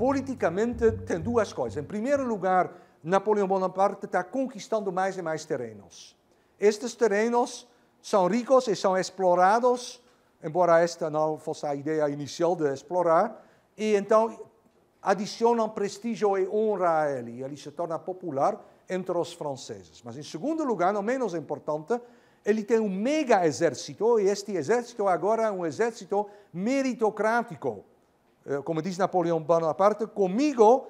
politicamente tem duas coisas. Em primeiro lugar, Napoleão Bonaparte está conquistando mais e mais terrenos. Estes terrenos são ricos e são explorados, embora esta não fosse a ideia inicial de explorar, e então adicionam prestígio e honra a ele. Ele se torna popular entre os franceses. Mas em segundo lugar, não menos importante, ele tem um mega exército, e este exército agora é um exército meritocrático eh, como diz Napoleão Bonaparte, comigo,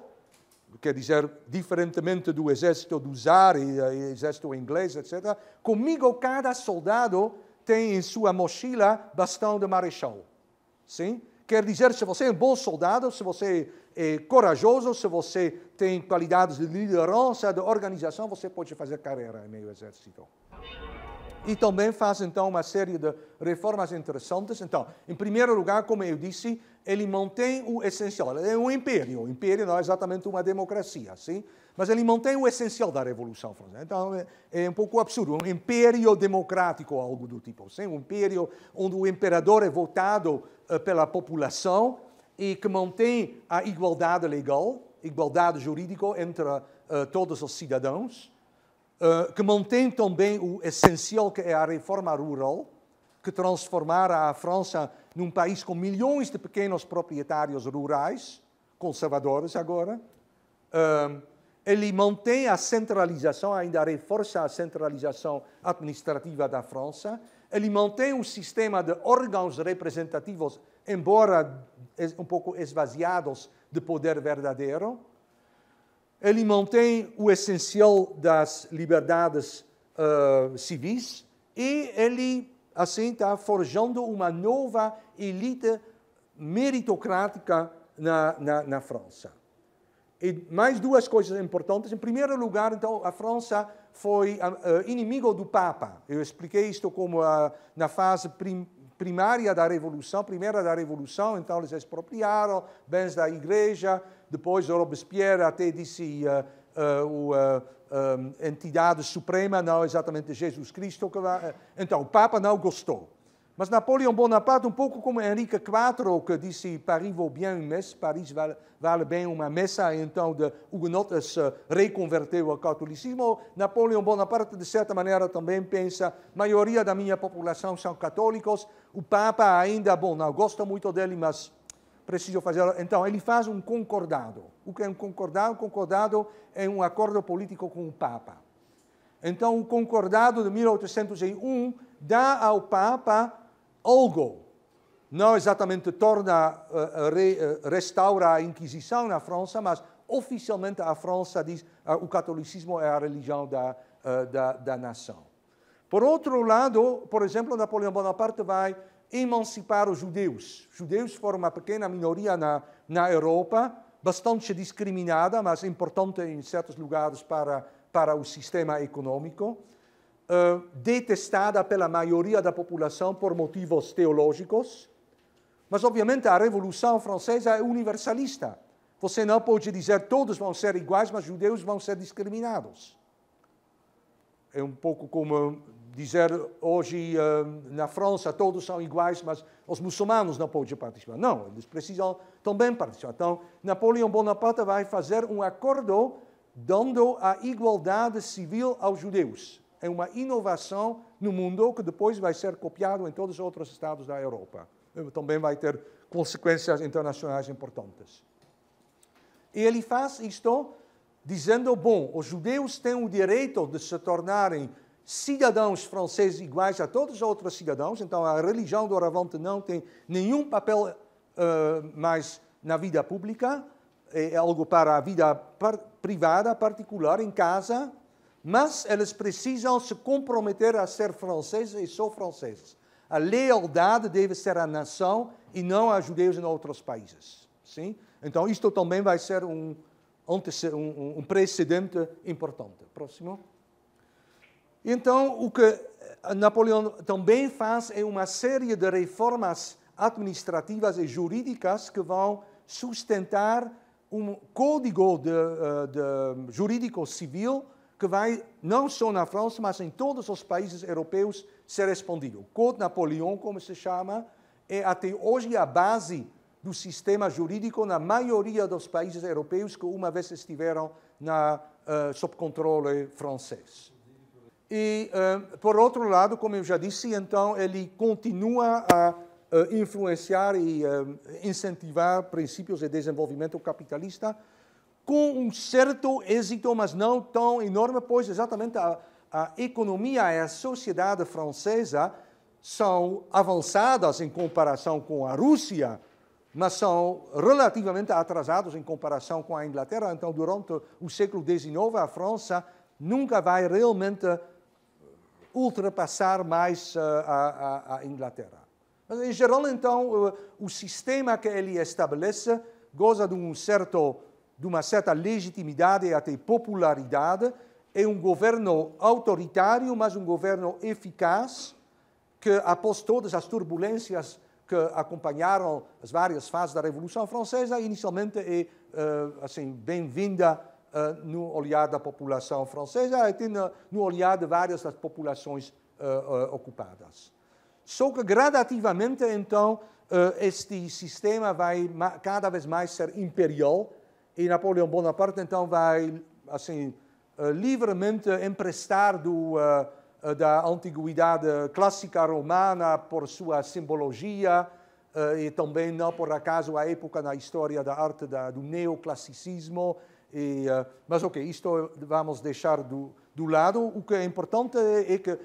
quer dizer, diferentemente do exército do zar e, eh, e exército inglês, etc., comigo cada soldado tem em sua mochila bastão de marechal. Sim? Quer dizer, se você é um bom soldado, se você é corajoso, se você tem qualidades de liderança, de organização, você pode fazer carreira no exército. E também faz então uma série de reformas interessantes. Então, em primeiro lugar, como eu disse, ele mantém o essencial. É um império. O império não é exatamente uma democracia, sim? Mas ele mantém o essencial da Revolução Francesa. Então, é, é um pouco absurdo. Um império democrático, algo do tipo, sim? Um império onde o imperador é votado eh, pela população e que mantém a igualdade legal, igualdade jurídica entre uh, todos os cidadãos ah, que mantém também o essencial que é a reforma rural, que transformara a França num país com milhões de pequenos proprietários rurais, conservadores agora. Uh, ele mantém a centralização, ainda reforça a centralização administrativa da França. Ele mantém o sistema de órgãos representativos, embora um pouco esvaziados de poder verdadeiro ele mantém o essencial das liberdades uh, civis e ele, assim, está forjando uma nova elite meritocrática na, na, na França. E mais duas coisas importantes. Em primeiro lugar, então, a França foi uh, inimigo do Papa. Eu expliquei isto como uh, na fase prim primária da Revolução, primeira da Revolução, então eles expropriaram bens da igreja, depois Robespierre até disse uh, uh, uh, entidade suprema, não exatamente Jesus Cristo. Vai... Eh, então, o Papa não gostou. Mas Napoleão Bonaparte, um pouco como Henrique IV, que disse Paris vaut bien une messe, Paris vale, vale bem uma messa, então de Huguenotes se reconverteu ao catolicismo. Napoleão Bonaparte, de certa maneira, também pensa, a maioria da minha população são católicos, o Papa ainda, bom, não gosta muito dele, mas preciso fazer. Então, ele faz um concordado. O que é um concordado? Um concordado é um acordo político com o Papa. Então, o concordado de 1801 dá ao Papa algo não exatamente torna, eh, eh, eh, restaura a Inquisição na França, mas oficialmente a França diz que o catolicismo é a religião da, da, da, nação. Por outro lado, por exemplo, Napoleão Bonaparte vai emancipar os judeus. Os judeus foram uma pequena minoria na, na Europa, bastante discriminada, mas importante em certos lugares para, para o sistema econômico detestada pela maioria da população por motivos teológicos, mas obviamente a Revolução Francesa é universalista. Você não pode dizer todos vão ser iguais, mas judeus vão ser discriminados. É um pouco como dizer hoje na França todos são iguais, mas os muçulmanos não podem participar. Não, eles precisam também participar. Então, Napoleão Bonaparte vai fazer um acordo dando a igualdade civil aos judeus é uma inovação no mundo que depois vai ser copiado em todos os outros estados da Europa. Também vai ter consequências internacionais importantes. E ele faz isto dizendo: bom, os judeus têm o direito de se tornarem cidadãos franceses iguais a todos os outros cidadãos, então a religião do aravante não tem nenhum papel uh, mais na vida pública, é algo para a vida par privada, particular, em casa mas eles precisam se comprometer a ser franceses e só franceses. A lealdade deve ser à nação e não a judeus em outros países. Sim? Então, isto também vai ser um, um, um precedente importante. Próximo. Então, o que eh, Napoleão também faz é uma série de reformas administrativas e jurídicas que vão sustentar um código de, eh, de jurídico civil que vai, não só na França, mas em todos os países europeus, ser respondido. O Código Napoleão, como se chama, é até hoje a base do sistema jurídico na maioria dos países europeus que uma vez estiveram na, uh, sob controle francês. E, uh, por outro lado, como eu já disse, então ele continua a uh, influenciar e incentivar princípios de desenvolvimento capitalista com um certo êxito, mas não tão enorme, pois exatamente a, a economia e a sociedade francesa são avançadas em comparação com a Rússia, mas são relativamente atrasados em comparação com a Inglaterra. Então, durante o século XIX, a França nunca vai realmente ultrapassar mais eh, a, a, a Inglaterra. Mas, em geral, então, eh, o sistema que ele estabelece goza de um certo de uma certa legitimidade e até popularidade, é um governo autoritário, mas um governo eficaz, que após todas as turbulências que acompanharam as várias fases da Revolução Francesa, inicialmente é eh, assim, bem-vinda eh, no olhar da população francesa e eh, no olhar de várias das populações ocupadas. Só que gradativamente, então, este sistema vai cada vez mais ser imperial, e Napoleão Bonaparte, então, vai, assim, eh, livremente emprestar do, eh, eh, da antiguidade clássica romana por sua simbologia e também, não por acaso, a época na história da arte da, do neoclassicismo. E, mas, ok, isto vamos deixar do, do lado. O que é importante é que,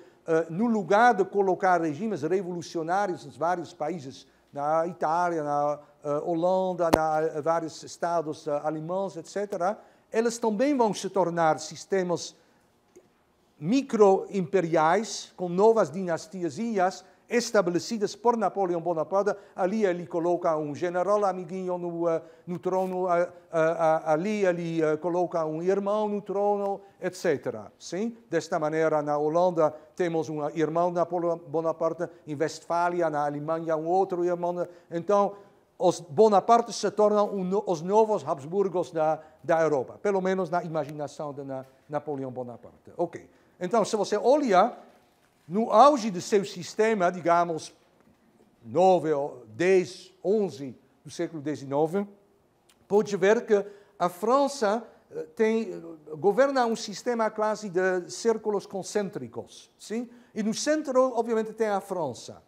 no lugar de colocar regimes revolucionários nos vários países na Itália, na uh, Holanda, na eh, vários estados eh, alemães, etc., elas também vão se tornar sistemas microimperiais, com novas dinastias estabelecidas por Napoleão Bonaparte, ali ele coloca um general amiguinho no, uh, no trono, uh, ali ele eh, coloca um irmão no trono, etc. Sim? Desta maneira, na Holanda temos um irmão Napoleão Bonaparte, em Westfália, na Alemanha, um outro irmão. Então, os Bonaparte se tornam um, os novos Habsburgos da, da Europa, pelo menos na imaginação de na, Napoleão Bonaparte. Ok. Então, se você olha no auge do seu sistema, digamos, 9, 10, 11 do século XIX, pode ver que a França eh, tem, eh, governa um sistema quase de círculos concêntricos. Sim? E no centro, obviamente, tem a França.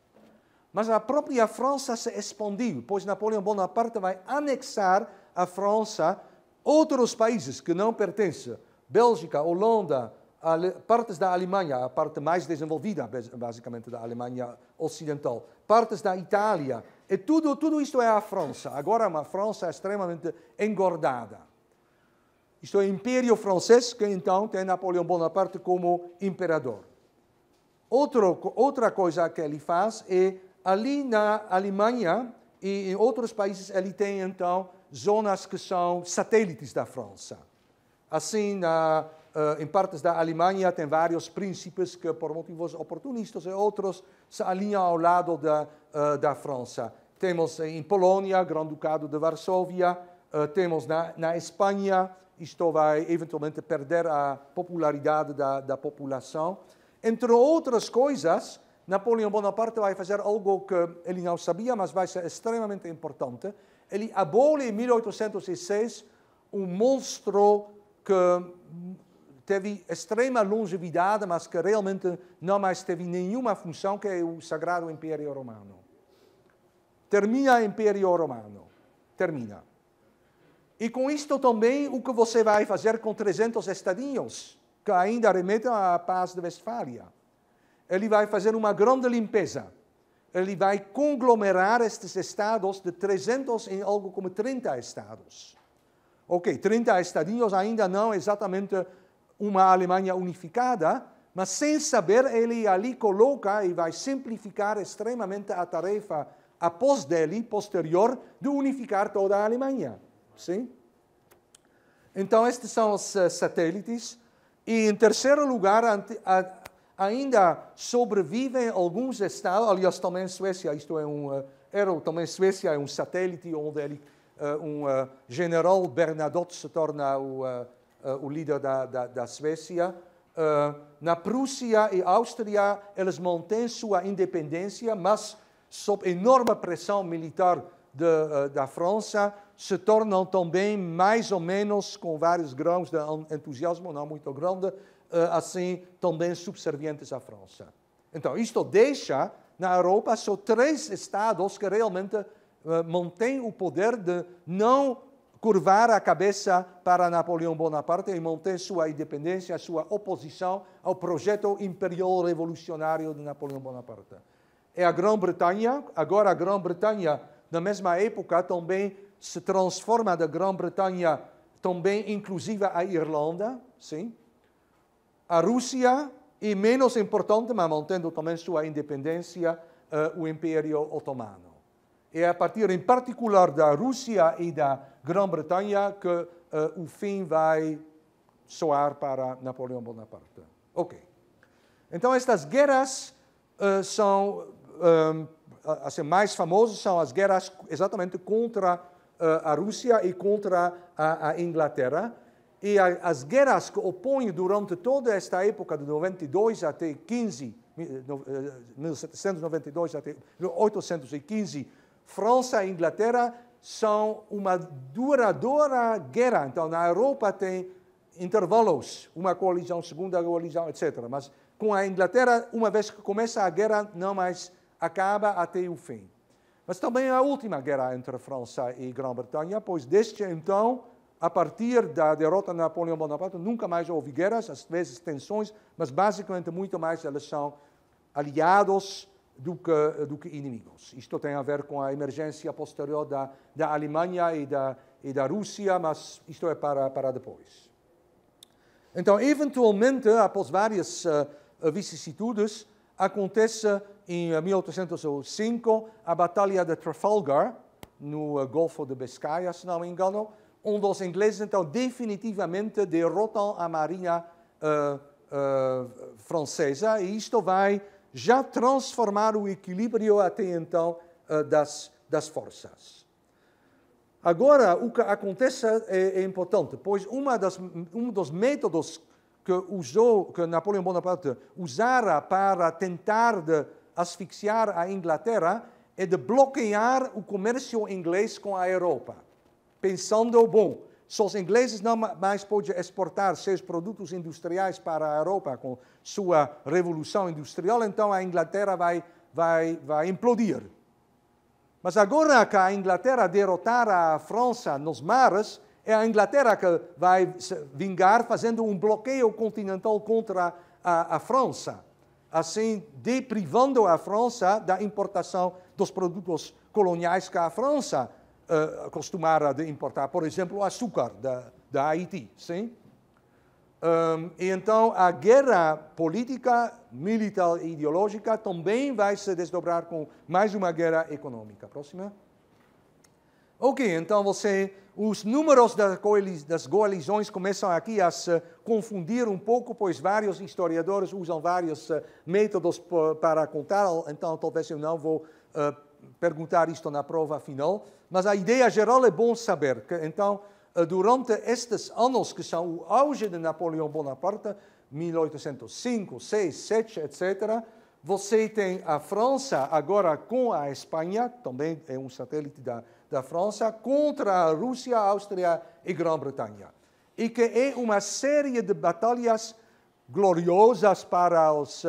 Mas a própria França se expandiu, pois Napoleão Bonaparte vai anexar à França outros países que não pertencem Bélgica, Holanda, partes da Alemanha, a parte mais desenvolvida, basicamente, da Alemanha Ocidental, partes da Itália, e é tudo, tudo isto é a França. Agora, uma França extremamente engordada. Isto é o Império Francês, que então tem Napoleão Bonaparte como imperador. Outro, outra coisa que ele faz é, ali na Alemanha e em outros países, ele tem então zonas que são satélites da França. Assim, na em eh, partes da Alemanha tem vários príncipes que, por motivos oportunistas e outros, se alinham ao lado da, eh, da França. Temos em Polônia, Grande ducado de Varsóvia, eh, temos na, na Espanha, isto vai eventualmente perder a popularidade da, da população. Entre outras coisas, Napoleão Bonaparte vai fazer algo que ele não sabia, mas vai ser extremamente importante. Ele abole em 1806 um monstro que teve extrema longevidade, mas que realmente não mais teve nenhuma função, que é o Sagrado Império Romano. Termina o Império Romano. Termina. E com isto também o que você vai fazer com 300 estadinhos, que ainda remetem à paz de Westfália. Ele vai fazer uma grande limpeza. Ele vai conglomerar estes estados de 300 em algo como 30 estados. Ok, 30 estadinhos ainda não exatamente uma Alemanha unificada, mas sem saber, ele ali coloca e vai simplificar extremamente a tarefa após dele, posterior, de unificar toda a Alemanha. Sim? Então, estes são os eh, satélites. E, em terceiro lugar, ainda sobrevivem alguns estados, aliás, também Suécia, isto é um, eh, era também Suécia, é um satélite onde ele, eh, um general Bernadotte se torna o uh, o líder da, da, da Suécia. Uh, na Prússia e Áustria, eles mantêm sua independência, mas, sob enorme pressão militar de, uh, da França, se tornam também, mais ou menos, com vários graus de entusiasmo, não muito grande, assim, também subservientes à França. Então, isto deixa na Europa só três estados que realmente mantêm o poder de não curvar a cabeça para Napoleão Bonaparte e manter sua independência, sua oposição ao projeto imperial revolucionário de Napoleão Bonaparte. E é a Grã-Bretanha, agora a Grã-Bretanha, na mesma época, também se transforma da Grã-Bretanha também inclusive a Irlanda, sim. A Rússia, e menos importante, mas mantendo também sua independência, uh, o Império Otomano. É a partir, em particular, da Rússia e da Grã-Bretanha que uh, o fim vai soar para Napoleão Bonaparte. Ok. Então, estas guerras uh, são. Um, eh, as mais famosas são as guerras exatamente contra uh, a Rússia e contra a, a Inglaterra. E a, as guerras que opõem durante toda esta época, de 92 até 15, 1792 até 1815, França e Inglaterra são uma duradoura guerra. Então, na Europa tem intervalos, uma coalizão, segunda coalizão, etc. Mas com a Inglaterra, uma vez que começa a guerra, não mais acaba até o fim. Mas também a última guerra entre a França e Grã-Bretanha, pois desde então, a partir da derrota de Napoleão Bonaparte, nunca mais houve guerras, às vezes tensões, mas basicamente muito mais elas são aliados do que, do que inimigos. Isto tem a ver com a emergência posterior da, da Alemanha e da, e da Rússia, mas isto é para, para depois. Então, eventualmente, após várias uh, vicissitudes, acontece em 1805 eh, a Batalha de Trafalgar, no Golfo de Biscaia, se não me engano, onde os ingleses então definitivamente derrotam a marinha uh, uh, francesa e isto vai já transformar o equilíbrio até então eh, das, das forças. Agora, o que acontece é, é, é importante, pois das, um dos métodos que usou, que Napoleão Bonaparte usara para tentar asfixiar a Inglaterra é de bloquear o comércio inglês com a Europa, pensando, bom, se os ingleses não mais podiam exportar seus produtos industriais para a Europa com sua revolução industrial, então a Inglaterra vai, vai, vai implodir. Mas agora que a Inglaterra derrotar a França nos mares, é a Inglaterra que vai se vingar fazendo um bloqueio continental contra a, a França, assim deprivando a França da importação dos produtos coloniais que a França uh, eh, acostumara de importar, por exemplo, açúcar da, da Haiti, sim? Um, então, a guerra política, militar e ideológica também vai se desdobrar com mais uma guerra econômica. Próxima. Ok, então você, os números das coalizões começam aqui a se confundir um pouco, pois vários historiadores usam vários eh, métodos para contar, então talvez eu não vou uh, perguntar isto na prova final. Mas a ideia geral é bom saber que, então, eh, durante estes anos que são o auge de Napoleão Bonaparte, 1805, 6, 7, etc., você tem a França agora com a Espanha, também é um satélite da, da França, contra a Rússia, Áustria e Grã-Bretanha. E que é uma série de batalhas gloriosas para os uh,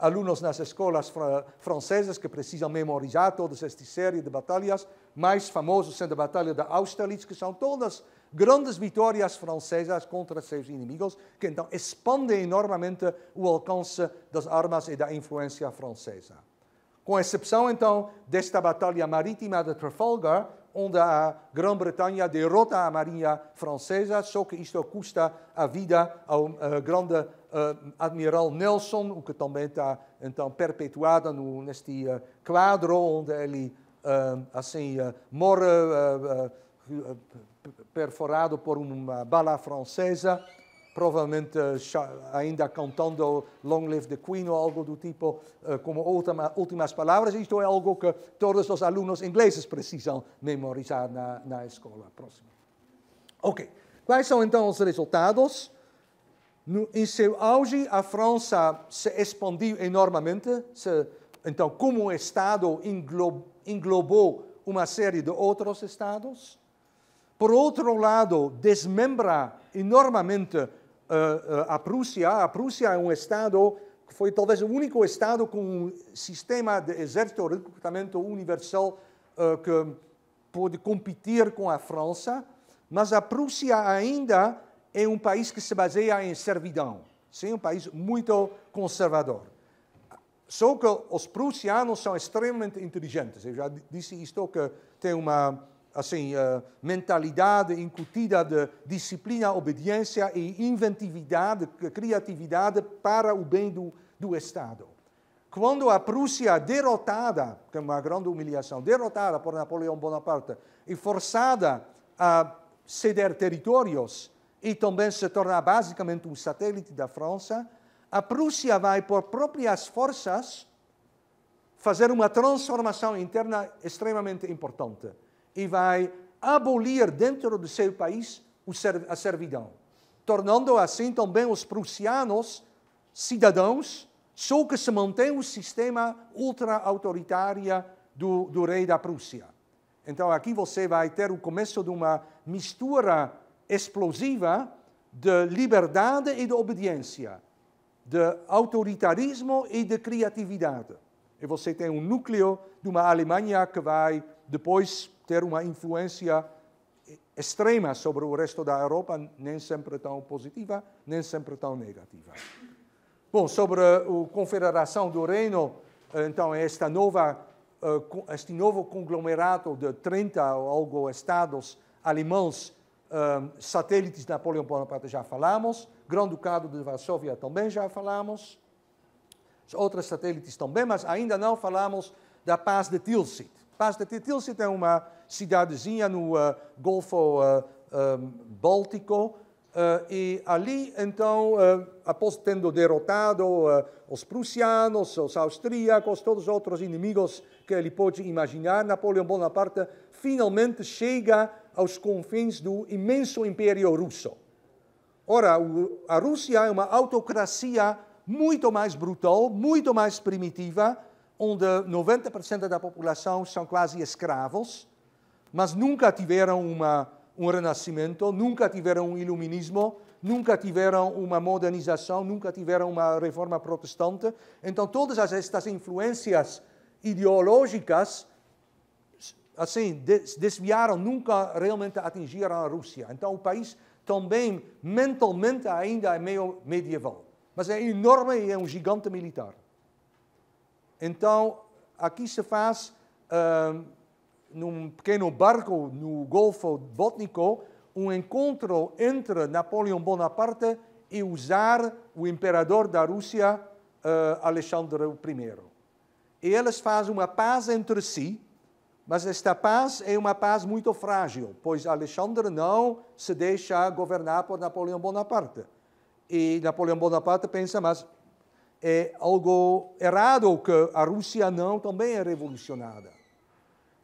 alunos nas escolas fr francesas que precisam memorizar todas estas séries de batalhas, mais famosos são a Batalha da Austerlitz, que são todas grandes vitórias francesas contra seus inimigos, que então expandem enormemente o alcance das armas e da influência francesa. Com exceção, então, desta Batalha Marítima de Trafalgar, onde a Grã-Bretanha derrota a marinha francesa, só que isto custa a vida ao uh, grande uh, admiral Nelson, o que também está então perpetuado no, neste uh, quadro, onde ele assim morre perforado por uma bala francesa provavelmente eh, ainda cantando Long Live the Queen ou algo do tipo eh, como últimas palavras. Isto é algo que todos os alunos ingleses precisam memorizar na, na escola. Próximo. Ok. Quais são então os resultados? No, em seu auge, a França se expandiu enormemente. Se, então, como Estado, englo, englobou uma série de outros Estados. Por outro lado, desmembra enormemente eh, eh, a Prússia. A Prússia é um Estado que foi talvez o único Estado com um sistema de exército ou recrutamento universal uh, que pode competir com a França, mas a Prússia ainda é um país que se baseia em servidão, sim, um país muito conservador. Só que os prussianos são extremamente inteligentes. Eu já disse isto que tem uma assim, uh, mentalidade incutida de disciplina, obediência e inventividade, criatividade para o bem do, do Estado. Quando a Prússia derrotada, que é uma grande humilhação, derrotada por Napoleão Bonaparte e forçada a ceder territórios e também se tornar basicamente um satélite da França, a Prússia vai por próprias forças fazer uma transformação interna extremamente importante e vai abolir dentro do seu país a servidão, tornando assim também os prussianos cidadãos, só que se mantém o sistema ultra-autoritário do, do rei da Prússia. Então aqui você vai ter o começo de uma mistura explosiva de liberdade e de obediência, de autoritarismo e de criatividade. E você tem um núcleo de uma Alemanha que vai depois ter uma influência extrema sobre o resto da Europa, nem sempre tão positiva, nem sempre tão negativa. Bom, sobre a eh, Confederação do Reino, eh, então, é esta nova, eh, este novo conglomerado de 30 ou algo estados alemães, satélites de Napoleão Bonaparte já falamos, Grão-Ducado de Varsóvia também já falamos, outros satélites também, mas ainda não falamos da paz de Tilsit Basta ter Tilsit é uma cidadezinha no uh, Golfo uh, eh, um, eh, Báltico e ali, então, após tendo derrotado os prussianos, os austríacos, todos os outros inimigos que ele pode imaginar, Napoleão Bonaparte finalmente chega aos confins do imenso Império Russo. Ora, a Rússia é uma autocracia muito mais brutal, muito mais primitiva, onde 90% da população são quase escravos, mas nunca tiveram uma, um renascimento, nunca tiveram um iluminismo, nunca tiveram uma modernização, nunca tiveram uma reforma protestante. Então, todas estas influências ideológicas assim desviaram, nunca realmente atingiram a Rússia. Então, o país também mentalmente ainda é meio medieval, mas é enorme e é um gigante militar. Então, aqui se faz ah, num pequeno barco no Golfo Bótnico um encontro entre Napoleão Bonaparte e o zar, o imperador da Rússia, uh, Alexandre I. E eles fazem uma paz entre si, mas esta paz é uma paz muito frágil, pois Alexandre não se deixa governar por Napoleão Bonaparte. E Napoleão Bonaparte pensa, mas é algo errado, que a Rússia não também é revolucionada.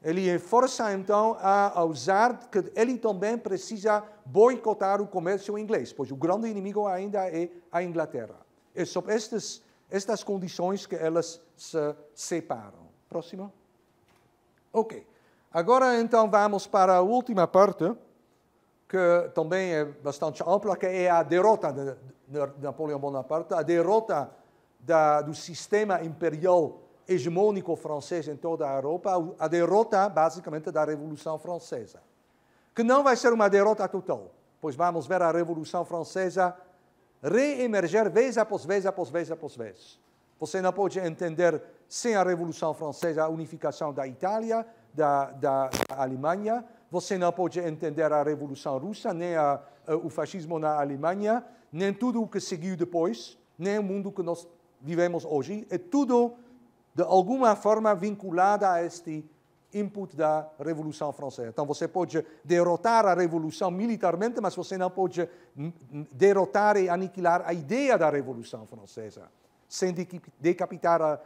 Ele força, então, a usar que ele também precisa boicotar o comércio inglês, pois o grande inimigo ainda é a Inglaterra. É sob estas, estas condições que elas se separam. Próximo. Ok. Agora, então, vamos para a última parte, que também é bastante ampla, que é a derrota de Napoleão Bonaparte, a derrota da, do sistema imperial hegemônico francês em toda a Europa, a derrota, basicamente, da Revolução Francesa. Que não vai ser uma derrota total, pois vamos ver a Revolução Francesa reemerger vez após vez após vez após vez. Você não pode entender sem a Revolução Francesa a unificação da Itália, da, da, da Alemanha. Você não pode entender a Revolução Russa, nem a, eh, o fascismo na Alemanha, nem tudo o que seguiu depois, nem o mundo que nós vivemos hoje, é tudo, de alguma forma, vinculado a este input da Revolução Francesa. Então você pode derrotar a Revolução militarmente, mas você não pode hum, hum, derrotar e aniquilar a ideia da Revolução Francesa, sem decapitar a,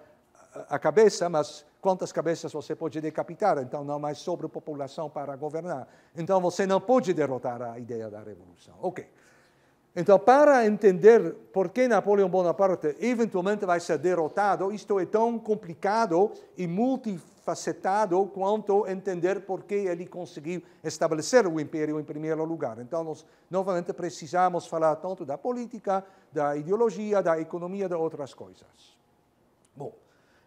a cabeça, mas quantas cabeças você pode decapitar? Então não mais sobrepopulação para governar. Então você não pode derrotar a ideia da Revolução. Ok. Então, para entender por que Napoleão Bonaparte eventualmente vai ser derrotado, isto é tão complicado e multifacetado quanto entender por que ele conseguiu estabelecer o império em primeiro lugar. Então, nós novamente precisamos falar tanto da política, da ideologia, da economia, de outras coisas. Bom,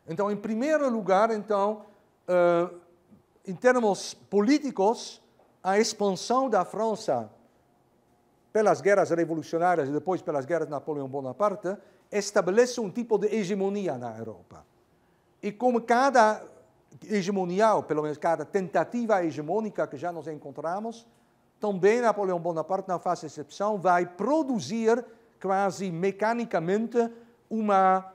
então, em primeiro lugar, então, uh, em termos políticos, a expansão da França pelas guerras revolucionárias e depois pelas guerras de Napoleão Bonaparte, estabelece um tipo de hegemonia na Europa. E como cada hegemonia, ou pelo menos cada tentativa hegemônica que já nos encontramos, também Napoleão Bonaparte não faz exceção, vai produzir quase mecanicamente uma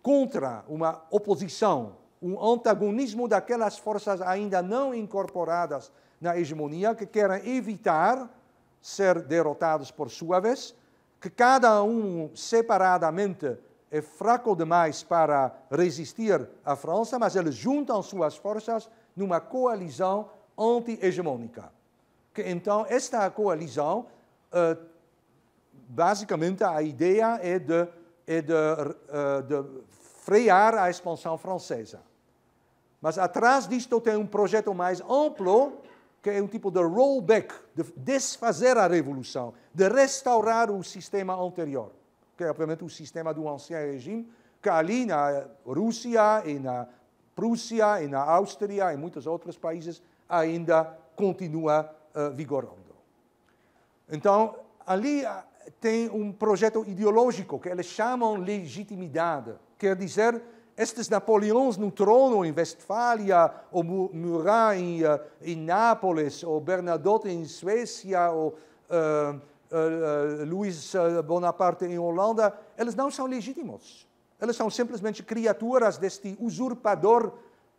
contra, uma oposição, um antagonismo daquelas forças ainda não incorporadas na hegemonia que querem evitar ser derrotados por sua vez, que cada um separadamente é fraco demais para resistir à França, mas eles juntam suas forças numa coalizão anti-hegemônica. Que então esta coalizão, eh, basicamente a ideia é de, é de, eh, de frear a expansão francesa. Mas atrás disto tem um projeto mais amplo que é um tipo de rollback, de desfazer a revolução, de restaurar o sistema anterior, que é obviamente o sistema do ancien regime, que ali na Rússia e na Prússia e na Áustria e muitos outros países ainda continua uh, vigorando. Então, ali eh, tem um projeto ideológico que eles chamam legitimidade, quer dizer, estes Napoleões no trono em Westfália, ou Murat em, eh, em Nápoles, ou Bernadotte em Suécia, ou uh, uh, Luís Bonaparte em Holanda, eles não são legítimos. Eles são simplesmente criaturas deste usurpador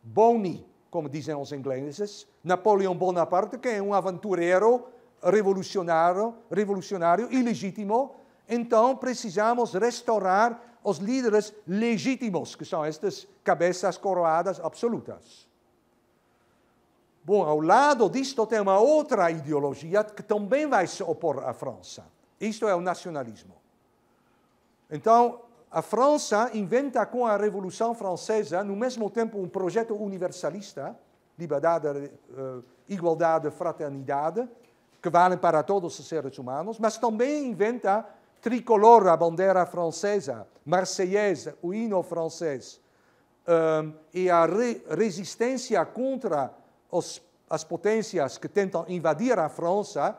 Boni, como dizem os ingleses, Napoleão Bonaparte, que é um aventureiro revolucionário, revolucionário ilegítimo. Então precisamos restaurar os líderes legítimos, que são estas cabeças coroadas absolutas. Bom, ao lado disto tem uma outra ideologia que também vai se opor à França. Isto é o nacionalismo. Então, a França inventa com a Revolução Francesa, no mesmo tempo, um projeto universalista, liberdade, uh, igualdade, fraternidade, que vale para todos os seres humanos, mas também inventa tricolor, a bandeira francesa, marseillaise, o hino francês, um, e a re resistência contra os, as potências que tentam invadir a França,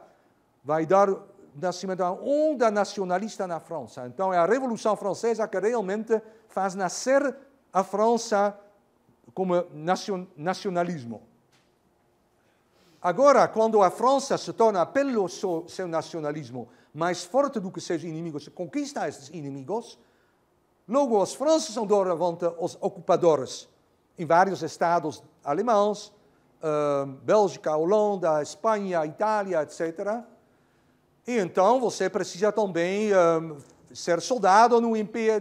vai dar nascimento a uma onda nacionalista na França. Então é a Revolução Francesa que realmente faz nascer a França como nacion nacionalismo. Agora, quando a França se torna, pelo seu, seu nacionalismo, mais forte do que seus inimigos, conquista esses inimigos, logo os franceses endoravam os ocupadores em vários estados alemães, uh, ah, Bélgica, Holanda, Espanha, Itália, etc. E então você precisa também uh, ser soldado no,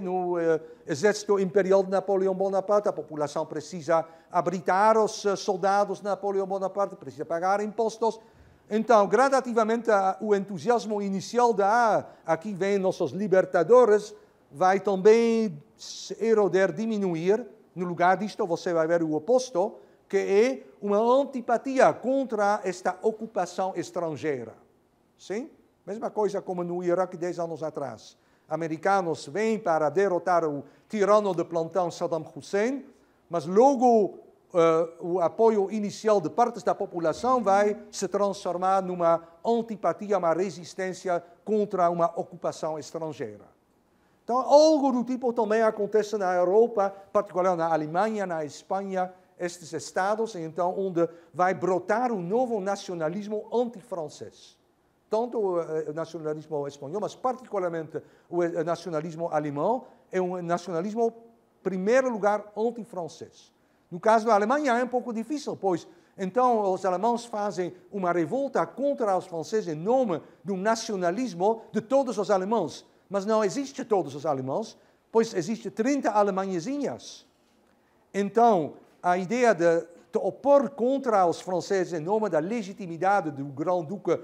no eh, exército imperial de Napoleão Bonaparte, a população precisa abritar os eh, soldados de Napoleão Bonaparte, precisa pagar impostos. Então, gradativamente, o entusiasmo inicial da ah, aqui vem nossos libertadores vai também eroder, diminuir. No lugar disto, você vai ver o oposto, que é uma antipatia contra esta ocupação estrangeira. Sim? Mesma coisa como no Iraque 10 anos atrás americanos vêm para derrotar o tirano de plantão Saddam Hussein, mas logo Uh, o apoio inicial de partes da população vai se transformar numa antipatia, uma resistência contra uma ocupação estrangeira. Então, algo do tipo também acontece na Europa, particularmente na Alemanha, na Espanha, estes estados, então, onde vai brotar um novo nacionalismo antifrancês tanto eh, o nacionalismo espanhol, mas particularmente o eh, nacionalismo alemão, é um nacionalismo, em primeiro lugar, anti-francês. No caso da Alemanha é um pouco difícil, pois então os alemães fazem uma revolta contra os franceses em nome do nacionalismo de todos os alemães. Mas não existe todos os alemães, pois existem 30 Alemanhezinhas. Então, a ideia de te opor contra os franceses em nome da legitimidade do Grão-Duque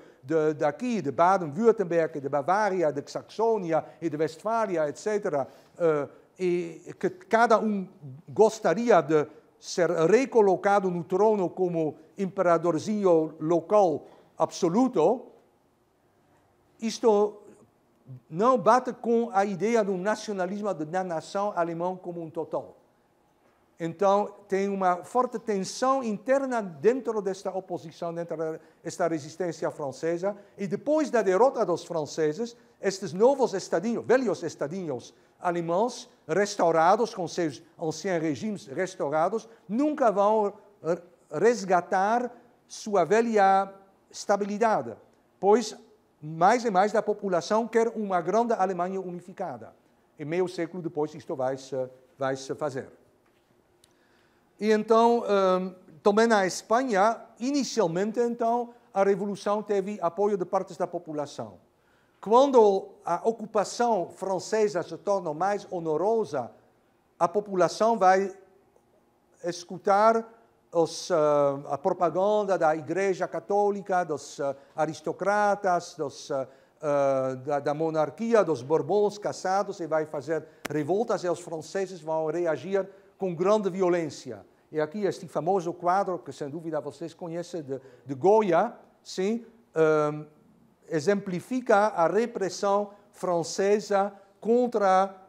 daqui, de Baden-Württemberg, de Bavária, de Saxônia e de Westfália, etc., uh, eh, e que cada um gostaria de ser recolocado no trono como imperadorzinho local absoluto, isto não bate com a ideia do nacionalismo da nação alemã como um total. Então, tem uma forte tensão interna dentro desta oposição, dentro desta resistência francesa. E depois da derrota dos franceses, estes novos estadinhos, velhos estadinhos alemães restaurados, com seus anciens regimes restaurados, nunca vão resgatar sua velha estabilidade, pois mais e mais da população quer uma grande Alemanha unificada. E meio século depois, isto vai se, vai se fazer. E então, um, também na Espanha, inicialmente, então, a revolução teve apoio de partes da população. Quando a ocupação francesa se torna mais onorosa, a população vai escutar os, uh, a propaganda da Igreja Católica, dos uh, aristocratas, dos, uh, da, da, monarquia, dos borbons caçados e vai fazer revoltas e os franceses vão reagir com grande violência. E aqui este famoso quadro, que sem dúvida vocês conhecem, de, de Goya, sim, um, ehm, exemplifica a repressão francesa contra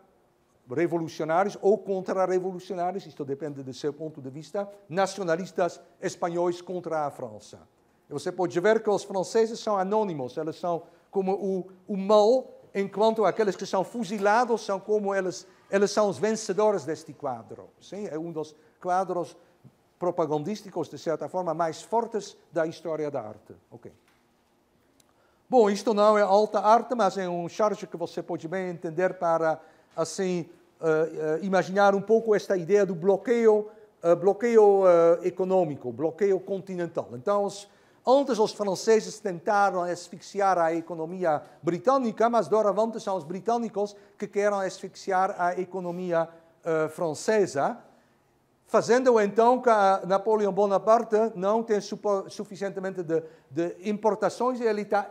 revolucionários ou contra-revolucionários, isto depende do seu ponto de vista, nacionalistas espanhóis contra a França. E você pode ver que os franceses são anônimos, eles são como o, o mal, enquanto aqueles que são fuzilados são como eles elas são os vencedores deste quadro. Sim? É um dos quadros propagandísticos, de certa forma, mais fortes da história da arte. Okay. Bom, isto não é alta arte, mas é um charge que você pode bem entender para, assim, uh, uh, imaginar um pouco esta ideia do bloqueio, uh, bloqueio econômico, bloqueio continental. Então, os Antes, os franceses tentaram asfixiar a economia britânica, mas doravante são os britânicos que querem asfixiar a economia uh, francesa, fazendo então que Napoleão Bonaparte não tem suficientemente de, de, importações e ele está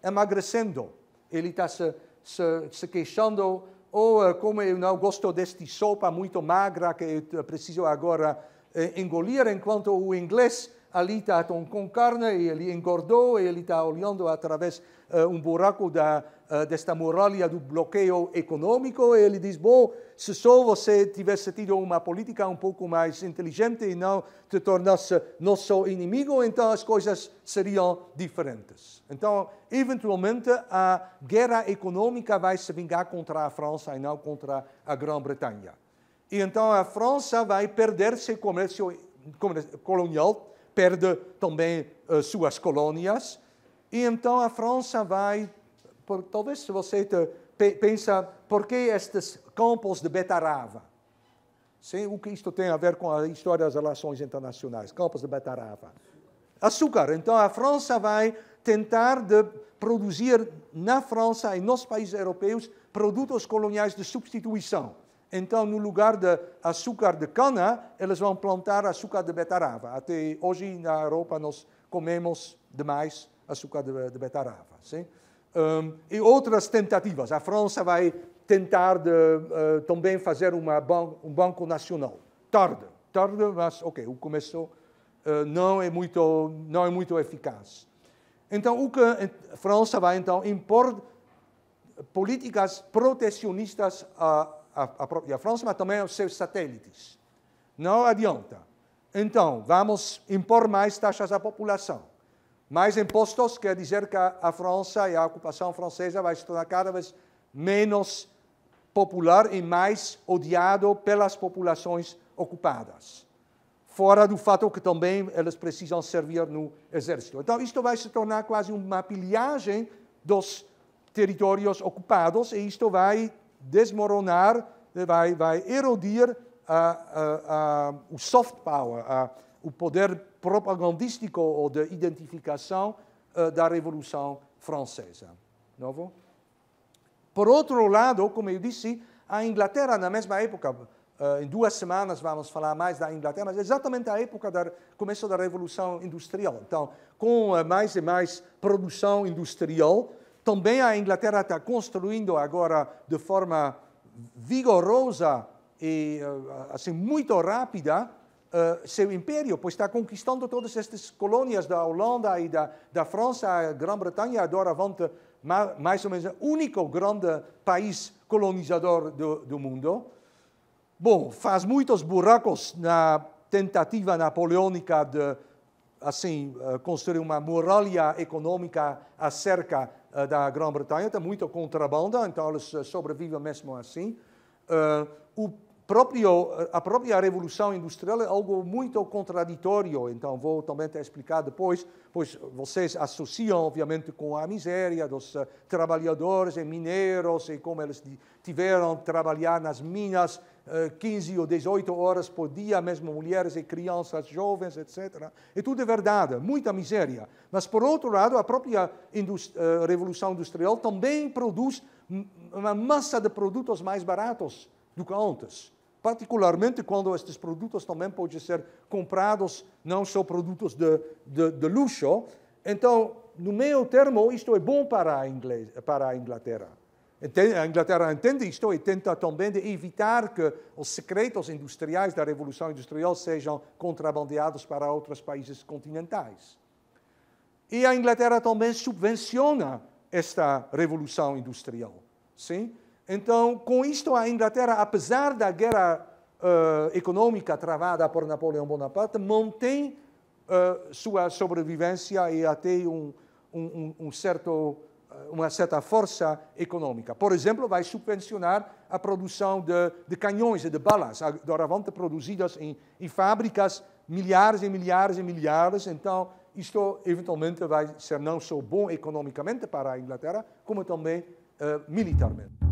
emagrecendo. Ele está se, se, se queixando ou oh, eh, como eu não gosto deste sopa muito magra que eu preciso agora eh, engolir, enquanto o inglês ali está com carne e ele engordou e ele está olhando através uh, um buraco da, uh, desta muralha do bloqueio econômico e ele diz, bom, se só você tivesse tido uma política um pouco mais inteligente e não te tornasse nosso inimigo, então as coisas seriam diferentes. Então, eventualmente, a guerra econômica vai se vingar contra a França e não contra a Grã-Bretanha. E então a França vai perder seu comércio colonial perde também uh, suas colônias. E então a França vai, por, talvez você te, pe, pensa, por que estes campos de Betarava? Sim, o que isto tem a ver com a história das relações internacionais, campos de Betarava. Açúcar, então a França vai tentar de produzir na França e nos países europeus produtos coloniais de substituição. Então, no lugar de açúcar de cana, eles vão plantar açúcar de betarava Até hoje, na Europa, nós comemos demais açúcar de, de Sim? Um, e outras tentativas. A França vai tentar de, uh, também fazer uma ban um banco nacional. Tarde, tarde, mas ok, o começo uh, eh, não, é muito, não é muito eficaz. Então, o que a eh, França vai então impor políticas protecionistas a, a, a França, mas também aos seus satélites. Não adianta. Então, vamos impor mais taxas à população. Mais impostos quer dizer que a, a França e a ocupação francesa vai se tornar cada vez menos popular e mais odiado pelas populações ocupadas. Fora do fato que também eles precisam servir no exército. Então, isto vai se tornar quase uma pilhagem dos territórios ocupados e isto vai desmoronar, vai, vai erodir o soft power, o poder propagandístico ou de identificação eh, da Revolução Francesa. Novo? Por outro lado, como eu disse, a Inglaterra, na mesma época, eh, em duas semanas vamos falar mais da Inglaterra, mas exatamente a época do começo da Revolução Industrial. Então, com eh, mais e mais produção industrial, também a Inglaterra está construindo agora de forma vigorosa e eh, assim muito rápida Uh, seu império, pois está conquistando todas estas colônias da Holanda e da, da França, a Grã-Bretanha, adora ma, mais ou menos o único grande país colonizador do, do, mundo. Bom, faz muitos buracos na tentativa napoleônica de assim, eh, construir uma muralha econômica acerca eh, da Grã-Bretanha tem muita contrabanda, então eles eh, sobrevivem mesmo assim. Eh, o própria, a própria Revolução Industrial é algo muito contraditório, então vou também te explicar depois, pois vocês associam, obviamente, com a miséria dos uh, trabalhadores e mineiros e como eles tiveram que trabalhar nas minas uh, eh, 15 ou 18 horas por dia, mesmo mulheres e crianças jovens, etc. é tudo verdade, muita miséria. Mas, por outro lado, a própria indust uh, eh, Revolução Industrial também produz uma massa de produtos mais baratos do que antes particularmente quando estes produtos também podem ser comprados, não só produtos de, de, de luxo. Então, no meio termo, isto é bom para a, Inglês, para a Inglaterra. A Inglaterra entende isto e tenta também de evitar que os secretos industriais da Revolução Industrial sejam contrabandeados para outros países continentais. E a Inglaterra também subvenciona esta Revolução Industrial. Sim? Então, com isto, a Inglaterra, apesar da guerra uh, econômica travada por Napoleão Bonaparte, mantém uh, sua sobrevivência e até um, um, um certo, eh, uma certa força econômica. Por exemplo, vai subvencionar a produção de, de canhões e de balas, doravante produzidas em, em fábricas, milhares e milhares e milhares. Então, isto eventualmente vai ser não só bom economicamente para a Inglaterra, como também uh, militarmente.